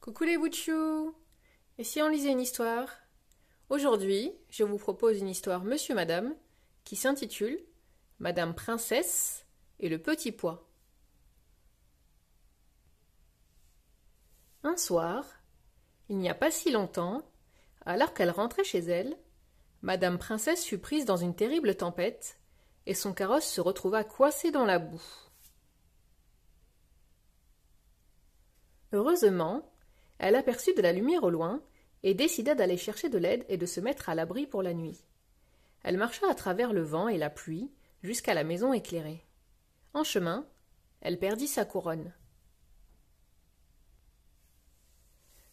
Coucou les Bouchous Et si on lisait une histoire Aujourd'hui, je vous propose une histoire Monsieur Madame qui s'intitule Madame Princesse et le Petit Pois. Un soir, il n'y a pas si longtemps, alors qu'elle rentrait chez elle, Madame Princesse fut prise dans une terrible tempête et son carrosse se retrouva coincé dans la boue. Heureusement, elle aperçut de la lumière au loin, et décida d'aller chercher de l'aide et de se mettre à l'abri pour la nuit. Elle marcha à travers le vent et la pluie jusqu'à la maison éclairée. En chemin, elle perdit sa couronne.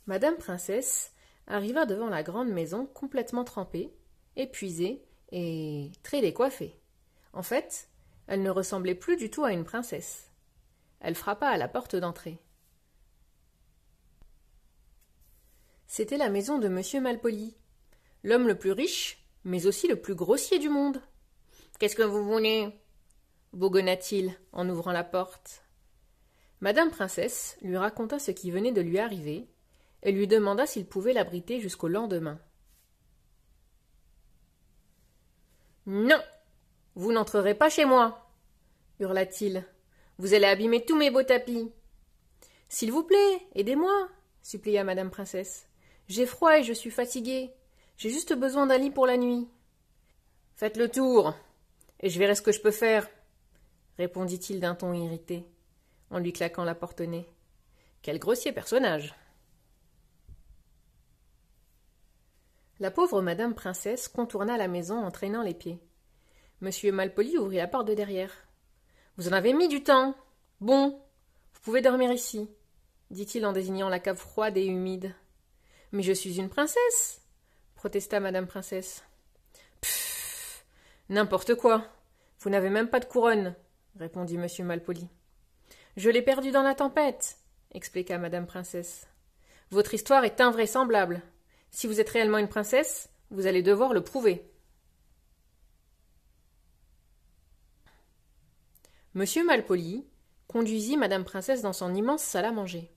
Madame Princesse arriva devant la grande maison complètement trempée, épuisée et très décoiffée. En fait, elle ne ressemblait plus du tout à une princesse. Elle frappa à la porte d'entrée. C'était la maison de monsieur Malpoli, l'homme le plus riche, mais aussi le plus grossier du monde. Qu'est-ce que vous voulez bougonna-t-il en ouvrant la porte. Madame Princesse lui raconta ce qui venait de lui arriver et lui demanda s'il pouvait l'abriter jusqu'au lendemain. Non Vous n'entrerez pas chez moi hurla-t-il. Vous allez abîmer tous mes beaux tapis. S'il vous plaît, aidez-moi supplia Madame Princesse. J'ai froid et je suis fatigué. J'ai juste besoin d'un lit pour la nuit. Faites le tour, et je verrai ce que je peux faire, répondit-il d'un ton irrité, en lui claquant la porte au nez. Quel grossier personnage. La pauvre madame princesse contourna la maison en traînant les pieds. Monsieur Malpoli ouvrit la porte de derrière. Vous en avez mis du temps. Bon, vous pouvez dormir ici, dit-il en désignant la cave froide et humide. Mais je suis une princesse, protesta Madame Princesse. Pfff. N'importe quoi. Vous n'avez même pas de couronne, répondit Monsieur Malpoli. Je l'ai perdue dans la tempête, expliqua Madame Princesse. Votre histoire est invraisemblable. Si vous êtes réellement une princesse, vous allez devoir le prouver. Monsieur Malpoli conduisit Madame Princesse dans son immense salle à manger.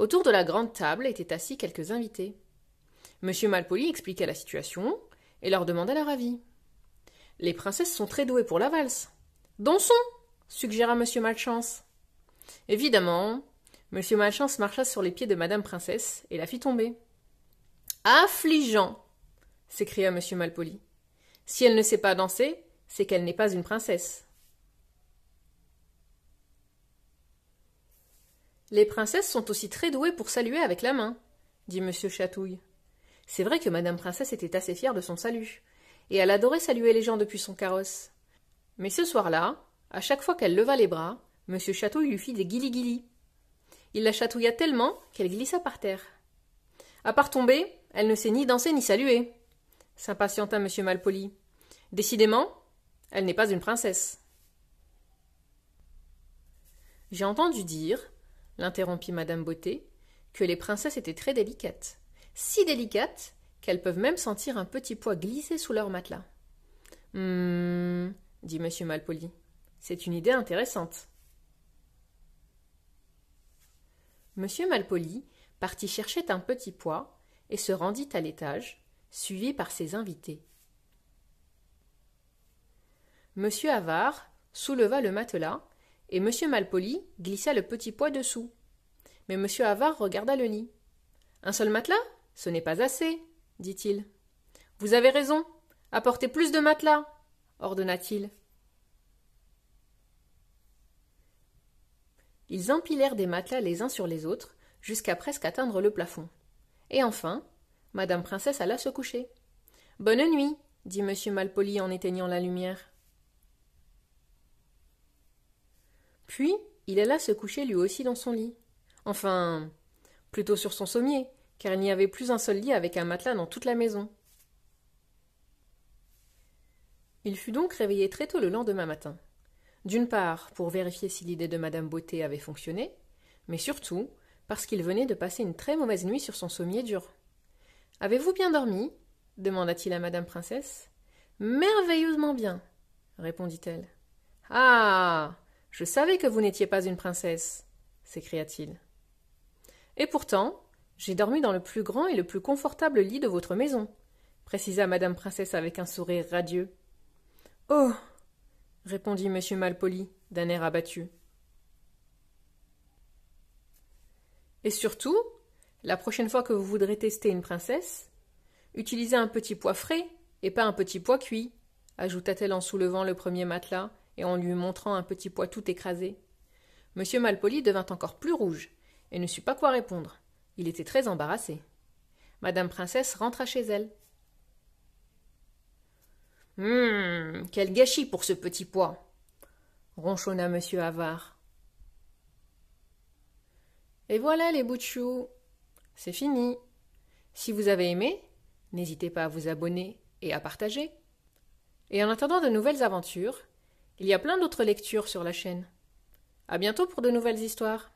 Autour de la grande table étaient assis quelques invités. Monsieur Malpoli expliqua la situation et leur demanda leur avis. Les princesses sont très douées pour la valse. Dansons suggéra Monsieur Malchance. Évidemment, Monsieur Malchance marcha sur les pieds de Madame Princesse et la fit tomber. Affligeant s'écria Monsieur Malpoli. Si elle ne sait pas danser, c'est qu'elle n'est pas une princesse. Les princesses sont aussi très douées pour saluer avec la main, dit Monsieur Chatouille. C'est vrai que Madame Princesse était assez fière de son salut, et elle adorait saluer les gens depuis son carrosse. Mais ce soir-là, à chaque fois qu'elle leva les bras, Monsieur Chatouille lui fit des guili Il la chatouilla tellement qu'elle glissa par terre. À part tomber, elle ne sait ni danser ni saluer, s'impatienta M. Malpoli. Décidément, elle n'est pas une princesse. J'ai entendu dire, l'interrompit Madame Beauté, que les princesses étaient très délicates, si délicates qu'elles peuvent même sentir un petit poids glisser sous leur matelas. Hum, dit Monsieur Malpoli, c'est une idée intéressante. Monsieur Malpoli partit chercher un petit poids et se rendit à l'étage, suivi par ses invités. Monsieur Havard souleva le matelas et M. Malpoli glissa le petit poids dessous. Mais M. Havard regarda le lit. « Un seul matelas Ce n'est pas assez, dit-il. Vous avez raison. Apportez plus de matelas, ordonna-t-il. Ils empilèrent des matelas les uns sur les autres jusqu'à presque atteindre le plafond. Et enfin, Madame Princesse alla se coucher. Bonne nuit, dit Monsieur Malpoli en éteignant la lumière. Puis il alla se coucher lui aussi dans son lit. Enfin, plutôt sur son sommier, car il n'y avait plus un seul lit avec un matelas dans toute la maison. Il fut donc réveillé très tôt le lendemain matin. D'une part, pour vérifier si l'idée de Madame Beauté avait fonctionné, mais surtout parce qu'il venait de passer une très mauvaise nuit sur son sommier dur. Avez-vous bien dormi demanda-t-il à Madame Princesse. Merveilleusement bien, répondit-elle. Ah je savais que vous n'étiez pas une princesse, s'écria-t-il. Et pourtant, j'ai dormi dans le plus grand et le plus confortable lit de votre maison, précisa Madame Princesse avec un sourire radieux. Oh répondit Monsieur Malpoli d'un air abattu. Et surtout, la prochaine fois que vous voudrez tester une princesse, utilisez un petit pois frais et pas un petit pois cuit, ajouta-t-elle en soulevant le premier matelas et en lui montrant un petit pois tout écrasé. Monsieur Malpoli devint encore plus rouge, et ne sut pas quoi répondre. Il était très embarrassé. Madame Princesse rentra chez elle. Hum. Quel gâchis pour ce petit pois. Ronchonna monsieur Avare. Et voilà les bouts C'est fini. Si vous avez aimé, n'hésitez pas à vous abonner et à partager. Et en attendant de nouvelles aventures, il y a plein d'autres lectures sur la chaîne. À bientôt pour de nouvelles histoires.